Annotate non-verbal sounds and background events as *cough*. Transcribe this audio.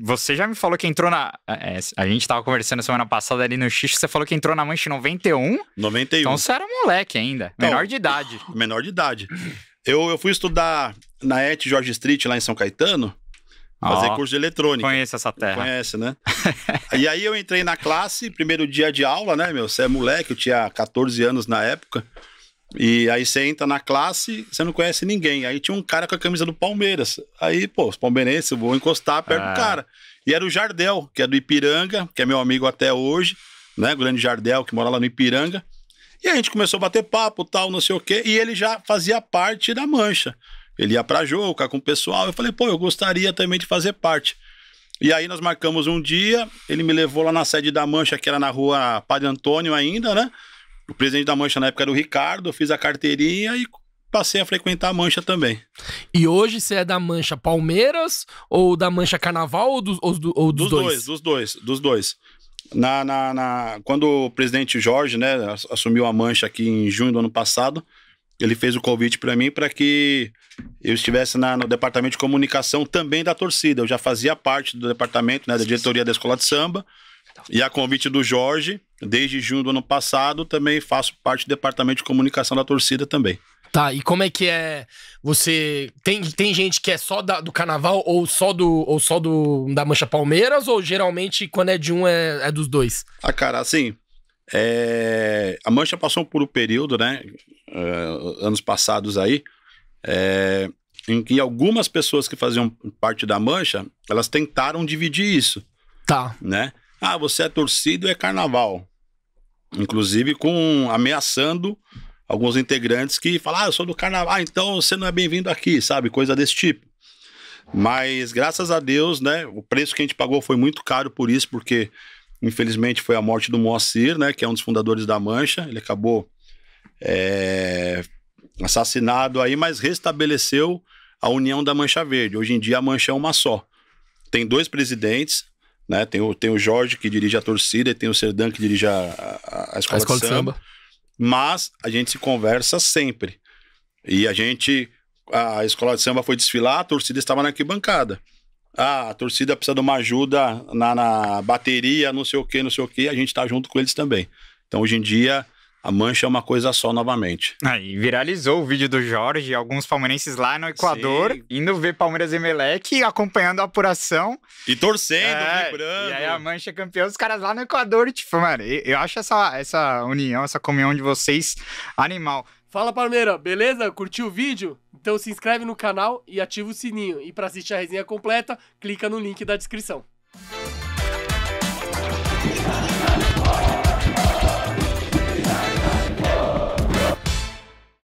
Você já me falou que entrou na. É, é a gente estava conversando semana passada ali no Xixi, você falou que entrou na manche 91. 91. Então você era moleque ainda, então, menor de idade. *laughs* Menor de idade. Eu, eu fui estudar na ET George Street, lá em São Caetano, fazer oh, curso de eletrônica. Conheço essa terra. Conhece, né? *laughs* e aí eu entrei na classe, primeiro dia de aula, né, meu? Você é moleque, eu tinha 14 anos na época. E aí você entra na classe, você não conhece ninguém. Aí tinha um cara com a camisa do Palmeiras. Aí, pô, os palmeirenses, eu vou encostar perto ah. do cara. E era o Jardel, que é do Ipiranga, que é meu amigo até hoje, né? O grande Jardel, que mora lá no Ipiranga. E a gente começou a bater papo, tal, não sei o quê. E ele já fazia parte da mancha. Ele ia pra jogo, com o pessoal. Eu falei, pô, eu gostaria também de fazer parte. E aí nós marcamos um dia, ele me levou lá na sede da Mancha, que era na rua Padre Antônio ainda, né? O presidente da Mancha na época era o Ricardo, eu fiz a carteirinha e passei a frequentar a Mancha também. E hoje você é da Mancha Palmeiras ou da Mancha Carnaval ou, do, ou, do, ou dos, dos, dois? Dos dois, dos dois. Na, na, na, quando o presidente Jorge né, assumiu a Mancha aqui em junho do ano passado, ele fez o convite para mim para que eu estivesse na, no departamento de comunicação também da torcida. Eu já fazia parte do departamento, né, da diretoria da escola de samba. E a convite do Jorge, desde junho do ano passado, também faço parte do departamento de comunicação da torcida também. Tá, e como é que é? Você tem, tem gente que é só da, do carnaval ou só do ou só do da mancha Palmeiras ou geralmente quando é de um é, é dos dois? Ah, cara, assim, é... a mancha passou por um período, né, é, anos passados aí, é... em que algumas pessoas que faziam parte da mancha, elas tentaram dividir isso. Tá. Né? Ah, você é torcido é carnaval. Inclusive com ameaçando alguns integrantes que falam, ah, eu sou do carnaval, ah, então você não é bem-vindo aqui, sabe? Coisa desse tipo. Mas graças a Deus, né? O preço que a gente pagou foi muito caro por isso, porque infelizmente foi a morte do Moacir, né? Que é um dos fundadores da Mancha. Ele acabou é, assassinado aí, mas restabeleceu a união da Mancha Verde. Hoje em dia a Mancha é uma só. Tem dois presidentes, né? Tem, o, tem o Jorge que dirige a torcida e tem o Serdan que dirige a, a, a escola, a escola de, samba. samba. Mas a gente se conversa sempre. E a gente. A escola de samba foi desfilar, a torcida estava na arquibancada. Ah, a torcida precisa de uma ajuda na, na bateria, não sei o que, não sei o que, a gente está junto com eles também. Então, hoje em dia, a mancha é uma coisa só novamente. Aí ah, viralizou o vídeo do Jorge, alguns palmeirenses lá no Equador, Sim. indo ver Palmeiras e Meleque acompanhando a apuração. E torcendo, é, vibrando. E aí a mancha é campeão os caras lá no Equador, tipo, mano, eu acho essa, essa união, essa comunhão de vocês animal. Fala Palmeira, beleza? Curtiu o vídeo? Então se inscreve no canal e ativa o sininho. E para assistir a resenha completa, clica no link da descrição.